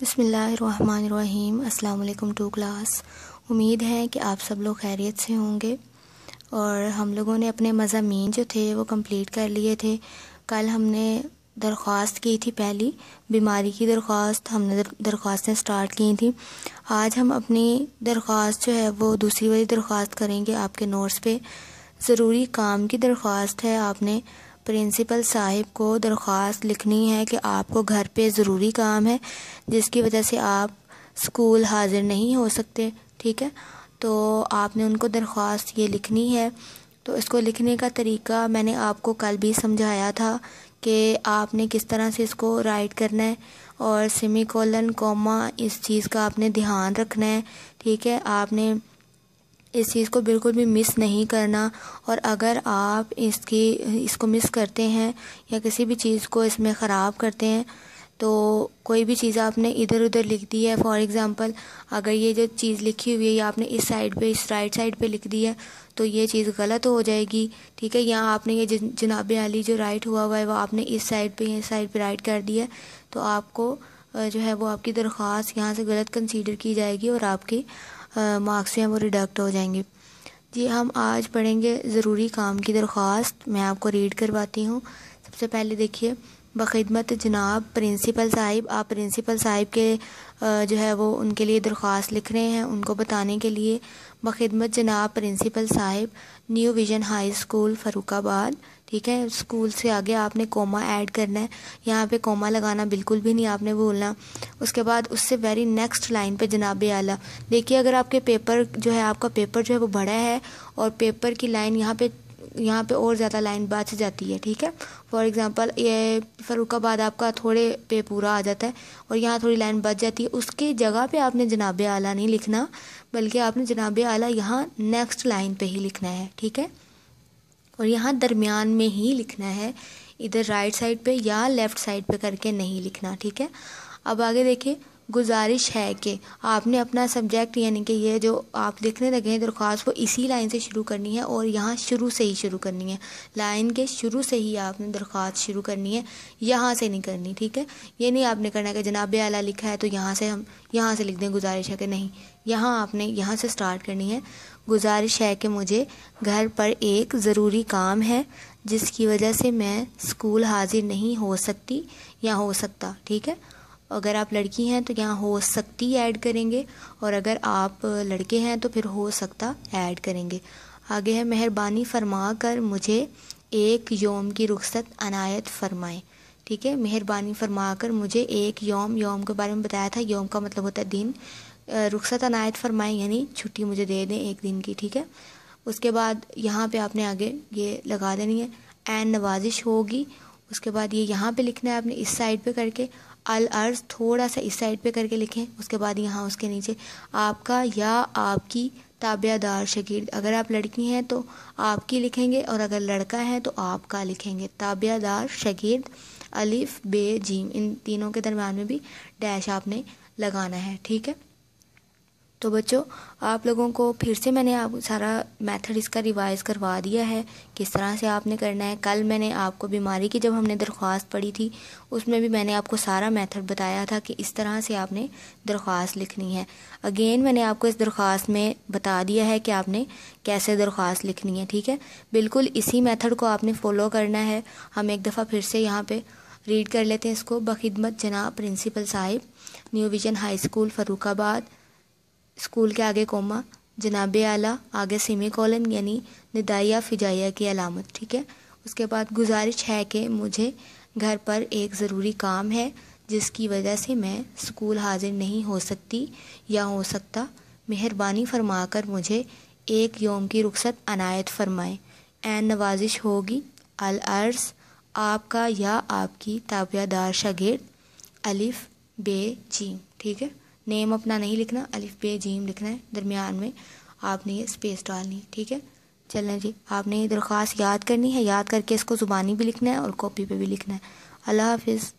बसमीम् अल्लाम to class उम्मीद है कि आप सब लोग खैरियत से होंगे और हम लोगों ने अपने मज़ामीन जो थे वो कंप्लीट कर लिए थे कल हमने दरख्वास्त की थी पहली बीमारी की दरख्वास्त हमने दरख्वास्तें स्टार्ट की थी आज हम अपनी दरख्वास्त जो है वो दूसरी वाली दरख्वास्त करेंगे आपके नोट्स पे ज़रूरी काम की दरख्वास्त है आपने प्रिंसिपल साहिब को दरख्वास्त लिखनी है कि आपको घर पे ज़रूरी काम है जिसकी वजह से आप स्कूल हाज़िर नहीं हो सकते ठीक है तो आपने उनको दरख्वास्त ये लिखनी है तो इसको लिखने का तरीका मैंने आपको कल भी समझाया था कि आपने किस तरह से इसको राइट करना है और सेमी कॉलन कॉमा इस चीज़ का आपने ध्यान रखना है ठीक है आपने इस चीज़ को बिल्कुल भी मिस नहीं करना और अगर आप इसकी इसको मिस करते हैं या किसी भी चीज़ को इसमें ख़राब करते हैं तो कोई भी चीज़ आपने इधर उधर लिख दी है फॉर एग्ज़ाम्पल अगर ये जो चीज़ लिखी हुई है ये आपने इस साइड पे इस राइट साइड पे लिख दी है तो ये चीज़ गलत हो जाएगी ठीक है या आपने ये जनाब अली जो राइट हुआ हुआ है वो आपने इस साइड पे इस साइड पे राइट कर दिया है तो आपको जो है वो आपकी दरख्वास्त यहाँ से गलत कंसीडर की जाएगी और आपकी मार्क्स हैं वो रिडक्ट हो जाएंगे जी हम आज पढ़ेंगे ज़रूरी काम की दरख्वास्त मैं आपको रीड करवाती हूँ सबसे पहले देखिए बखिदमत जनाब प्रिंसिपल साहिब आप प्रिंसिपल साहिब के जो है वो उनके लिए दरख्वास्त लिख रहे हैं उनको बताने के लिए बखिदमत जनाब प्रिंसिपल साहिब New Vision High School Farrukhabad ठीक है स्कूल से आगे आपने कोमा ऐड करना है यहाँ पे कोमा लगाना बिल्कुल भी नहीं आपने भूलना उसके बाद उससे वेरी नेक्स्ट लाइन पे जनाब आला देखिए अगर आपके पेपर जो है आपका पेपर जो है वो बड़ा है और पेपर की लाइन यहाँ पे यहाँ पे और ज़्यादा लाइन बच जाती है ठीक है फॉर एग्ज़ाम्पल ये फ़रुखाबाद आपका थोड़े पे पूरा आ जाता है और यहाँ थोड़ी लाइन बच जाती है उसकी जगह पे आपने जनाब आला नहीं लिखना बल्कि आपने जनाब आला यहाँ नेक्स्ट लाइन पे ही लिखना है ठीक है और यहाँ दरमियान में ही लिखना है इधर राइट साइड पर या लेफ़्ट साइड पर करके नहीं लिखना ठीक है अब आगे देखिए गुजारिश है कि आपने अपना सब्जेक्ट यानी कि ये जो आप लिखने लगे हैं दरख्वास्त वो इसी लाइन से शुरू करनी है और यहाँ शुरू से ही शुरू करनी है लाइन के शुरू से ही आपने दरख्वास्त शुरू करनी है यहाँ से नहीं करनी ठीक है ये नहीं आपने करना है कि जनाब आला लिखा है तो यहाँ से हम यहाँ से लिख दें गुजारिश है कि नहीं यहाँ आपने यहाँ से स्टार्ट करनी है गुजारिश है कि मुझे घर पर एक ज़रूरी काम है जिसकी वजह से मैं स्कूल हाजिर नहीं हो सकती या हो सकता ठीक है अगर आप लड़की हैं तो यहाँ हो सकती ऐड करेंगे और अगर आप लड़के हैं तो फिर हो सकता ऐड करेंगे आगे है मेहरबानी फरमा कर मुझे एक योम की रुख्सत अनायत फरमाएं ठीक है मेहरबानी फरमा कर मुझे एक योम योम के बारे में बताया था योम का मतलब होता है दिन रुख्सत अनायत फरमाएं यानी छुट्टी मुझे दे दें एक दिन की ठीक है उसके बाद यहाँ पे आपने आगे ये लगा देनी है एन नवाजिश होगी उसके बाद ये यहाँ पे लिखना है आपने इस साइड पे करके अल अर्ज थोड़ा सा इस साइड पे करके लिखें उसके बाद यहाँ उसके नीचे आपका या आपकी ताबेदार शगीर्द अगर आप लड़की हैं तो आपकी लिखेंगे और अगर लड़का है तो आपका लिखेंगे ताबेदार शगीर्द अलिफ बे जीम इन तीनों के दरम्यान में भी डैश आपने लगाना है ठीक है तो बच्चों आप लोगों को फिर से मैंने आप सारा मेथड इसका रिवाइज़ करवा दिया है किस तरह से आपने करना है कल मैंने आपको बीमारी की जब हमने दरख्वास्त पढ़ी थी उसमें भी मैंने आपको सारा मेथड बताया था कि इस तरह से आपने दरख्वास्त लिखनी है अगेन मैंने आपको इस दरख्वास्त में बता दिया है कि आपने कैसे दरख्वास्त लिखनी है ठीक है बिल्कुल इसी मेथड को आपने फ़ॉलो करना है हम एक दफ़ा फिर से यहाँ पर रीड कर लेते हैं इसको बखिदमत जनाब प्रिंसिपल साहिब New Vision High School Farrukhabad school के आगे कोमा जनाब आला आगे सेमी कॉलन यानी निदाया फिजाया की अलामत ठीक है उसके बाद गुजारिश है कि मुझे घर पर एक ज़रूरी काम है जिसकी वजह से मैं स्कूल हाजिर नहीं हो सकती या हो सकता मेहरबानी फरमाकर मुझे एक योम की रुख्सत अनायत फरमाएं एन नवाजिश होगी अल अर्ज़ आपका या आपकी ताबियादार शागिर्द अलिफ बे जी ठीक है नेम अपना नहीं लिखना अलिफ पे जीम लिखना है दरमियान में आपने ये स्पेस डालनी है ठीक है चलें जी आपने ये दरख्वास्त याद करनी है याद करके इसको ज़ुबानी भी लिखना है और कॉपी पे भी लिखना है अल्लाह हाफिज़